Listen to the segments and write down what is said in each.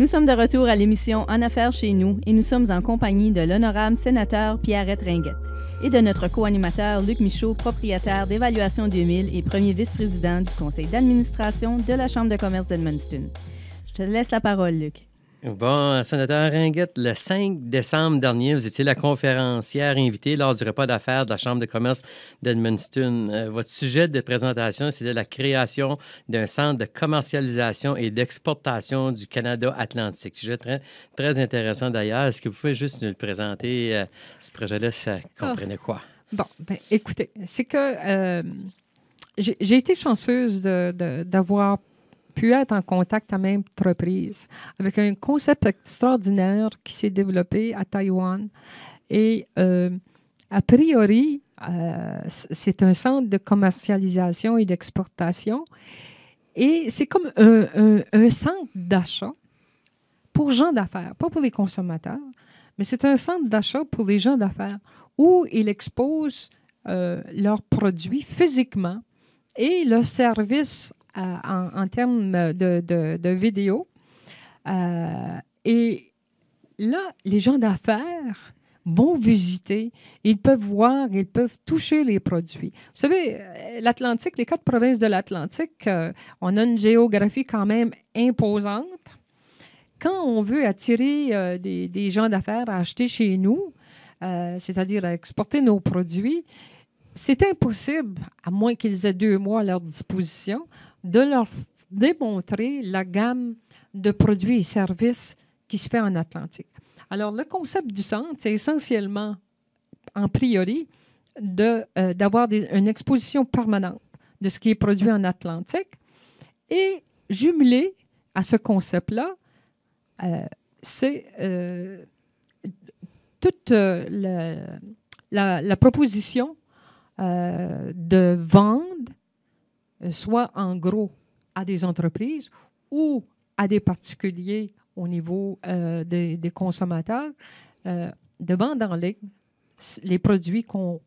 Nous sommes de retour à l'émission En Affaires chez nous et nous sommes en compagnie de l'honorable sénateur Pierrette Ringuette et de notre co-animateur Luc Michaud, propriétaire d'Évaluation 2000 et premier vice-président du conseil d'administration de la Chambre de commerce d'Edmundston. Je te laisse la parole, Luc. Bon, sénateur Ringuette, le 5 décembre dernier, vous étiez la conférencière invitée lors du repas d'affaires de la Chambre de commerce d'Edmundston. Euh, votre sujet de présentation, c'était la création d'un centre de commercialisation et d'exportation du Canada Atlantique. Sujet très, intéressant d'ailleurs. Est-ce que vous pouvez juste nous le présenter, euh, ce projet-là, ça comprenait ah. quoi? Bon, ben, écoutez, c'est que euh, j'ai été chanceuse d'avoir de, pu être en contact à même entreprise avec un concept extraordinaire qui s'est développé à Taïwan. Et euh, a priori, euh, c'est un centre de commercialisation et d'exportation. Et c'est comme un, centre d'achat pour gens d'affaires, pas pour les consommateurs, mais c'est un centre d'achat pour les gens d'affaires où ils exposent euh, leurs produits physiquement et leurs services en, euh, termes euh, de, vidéos. vidéo. Euh, et là, les gens d'affaires vont visiter, ils peuvent voir, ils peuvent toucher les produits. Vous savez, l'Atlantique, les quatre provinces de l'Atlantique, on a une géographie quand même imposante. Quand on veut attirer des, gens d'affaires à acheter chez nous, c'est-à-dire à exporter nos produits, c'est impossible, à moins qu'ils aient deux mois à leur disposition, de leur démontrer la gamme de produits et services qui se fait en Atlantique. Alors, le concept du centre, c'est essentiellement, en priori, euh, d'avoir de, d'avoir une exposition permanente de ce qui est produit en Atlantique et jumelé à ce concept-là, euh, c'est euh, toute la, la, la proposition de vendre euh, soit en gros à des entreprises ou à des particuliers au niveau euh, des, consommateurs, euh, de vendre en ligne les produits qu'on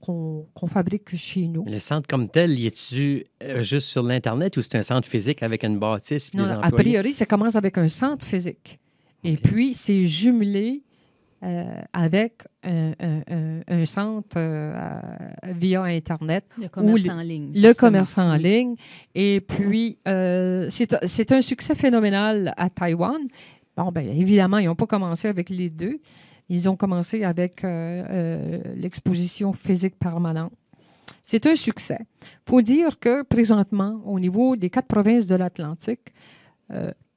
fabrique chez nous. Le centre comme tel, y est-tu euh, juste sur l'Internet ou c'est un centre physique avec une bâtisse? et des employés? a priori, ça commence avec un centre physique. Et puis, c'est jumelé euh, avec un, centre euh, via Internet. Le commerce en ligne. Le commerce en ligne. Et puis, euh, c'est un succès phénoménal à Taïwan. Bon, ben évidemment, ils n'ont pas commencé avec les deux. Ils ont commencé avec l'exposition physique permanente. C'est un succès. Il faut dire que présentement, au niveau des quatre provinces de l'Atlantique,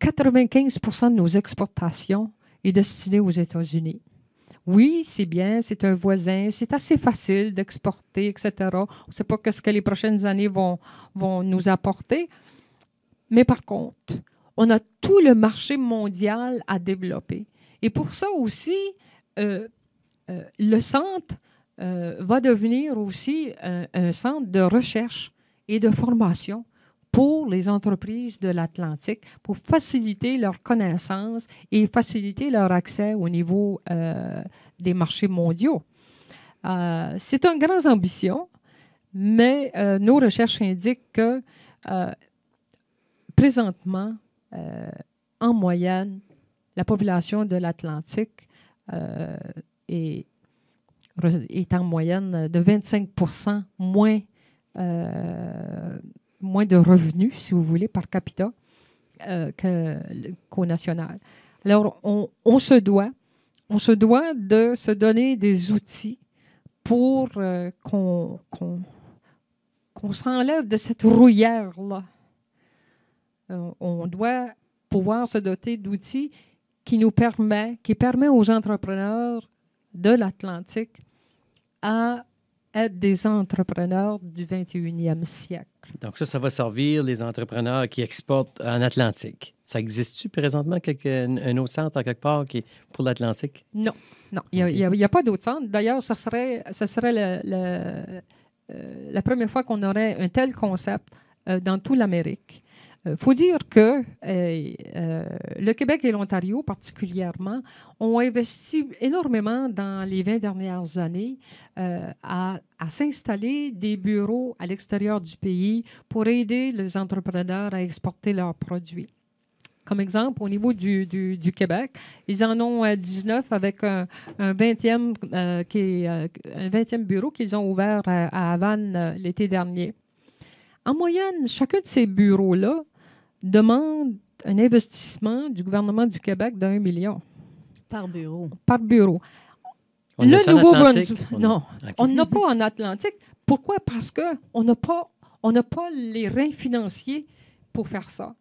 95 de nos exportations est destinée aux États-Unis. Oui, c'est bien, c'est un voisin, c'est assez facile d'exporter, etc. On ne sait pas ce que les prochaines années vont, vont nous apporter. Mais par contre, on a tout le marché mondial à développer. Et pour ça aussi, euh, euh, le centre euh, va devenir aussi un centre de recherche et de formation pour les entreprises de l'Atlantique pour faciliter leur connaissance et faciliter leur accès au niveau euh, des marchés mondiaux. Euh, c'est une grande ambition, mais euh, nos recherches indiquent que présentement, en moyenne, la population de l'Atlantique est, est, en moyenne de 25 moins de revenus, si vous voulez, par capita euh, qu'au national. Alors, on, se doit, on se doit de se donner des outils pour euh, qu'on s'enlève de cette rouillère-là. Euh, on doit pouvoir se doter d'outils qui nous permettent, qui permettent aux entrepreneurs de l'Atlantique à être des entrepreneurs du 21e siècle. Donc ça, ça va servir les entrepreneurs qui exportent en Atlantique. Ça existe-tu présentement quelque, un, autre centre à quelque part qui pour l'Atlantique? Non, non, il n'y a, pas d'autre centre. D'ailleurs, ce serait, ça serait le, euh, la première fois qu'on aurait un tel concept euh, dans toute l'Amérique. Il euh, faut dire que euh, euh, le Québec et l'Ontario particulièrement ont investi énormément dans les 20 dernières années à, s'installer des bureaux à l'extérieur du pays pour aider les entrepreneurs à exporter leurs produits comme exemple, au niveau du, Québec, ils en ont 19 avec un, 20e, qui est, un 20e bureau qu'ils ont ouvert à, à Havane l'été dernier. En moyenne, chacun de ces bureaux-là demande un investissement du gouvernement du Québec d'un million. Par bureau. Par bureau. le nouveau Non, on on n'a pas en Atlantique. Pourquoi? Parce qu'on n'a pas, on pas les reins financiers pour faire ça.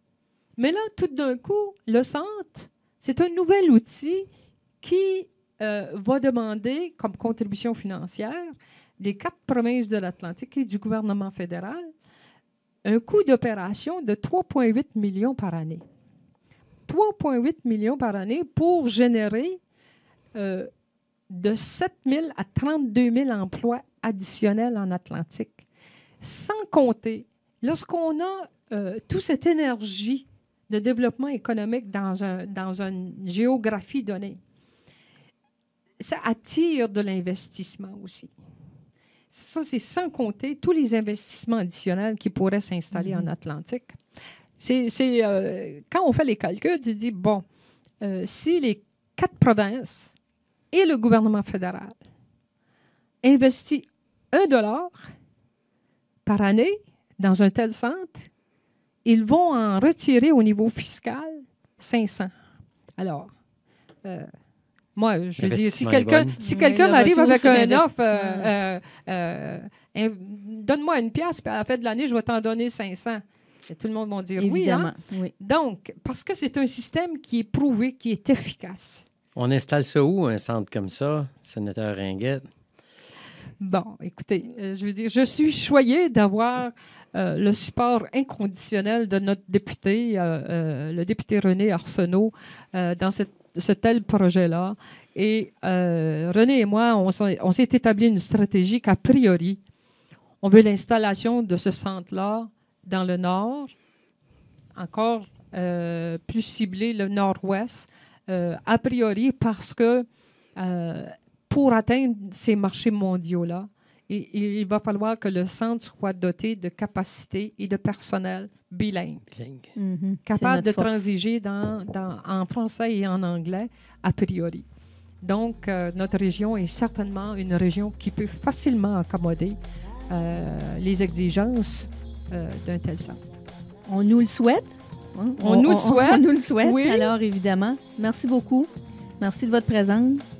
Mais là, tout d'un coup, le centre, c'est un nouvel outil qui euh, va demander comme contribution financière les quatre provinces de l'Atlantique et du gouvernement fédéral un coût d'opération de 3,8 millions par année. 3,8 millions par année pour générer euh, de 7 000 à 32 000 emplois additionnels en Atlantique. Sans compter, lorsqu'on a euh, toute cette énergie de développement économique dans, dans une géographie donnée, ça attire de l'investissement aussi. Ça, c'est sans compter tous les investissements additionnels qui pourraient s'installer en mhm. Atlantique. C'est, euh, quand on fait les calculs, tu dis, bon, euh, si les quatre provinces et le gouvernement fédéral investissent un dollar par année dans un tel centre, ils vont en retirer au niveau fiscal 500. Alors, euh, moi, je dis, si quelqu'un si quelqu'un arrive avec un offre, euh, euh, euh, donne-moi une pièce, puis à la fin de l'année, je vais t'en donner 500. Et tout le monde va dire oui, hein? Donc, parce que c'est un système qui est prouvé, qui est efficace. On installe ça où, un centre comme ça, sénateur Ringuette? Bon, écoutez, je veux dire, je suis choyée d'avoir le support inconditionnel de notre député, le député René Arsenault, dans cette ce tel projet-là. Et euh, René et moi, on, s'est établi une stratégie qu'a priori, on veut l'installation de ce centre-là dans le nord, encore euh, plus ciblé le nord-ouest, euh, a priori parce que pour atteindre ces marchés mondiaux-là, il, va falloir que le centre soit doté de capacités et de personnel bilingue, mhm. capable de transiger dans, en français et en anglais a priori. Donc, euh, notre région est certainement une région qui peut facilement accommoder euh, les exigences euh, d'un tel centre. On nous le souhaite. On, nous le souhaite. nous le souhaite, alors évidemment. Merci beaucoup. Merci de votre présence.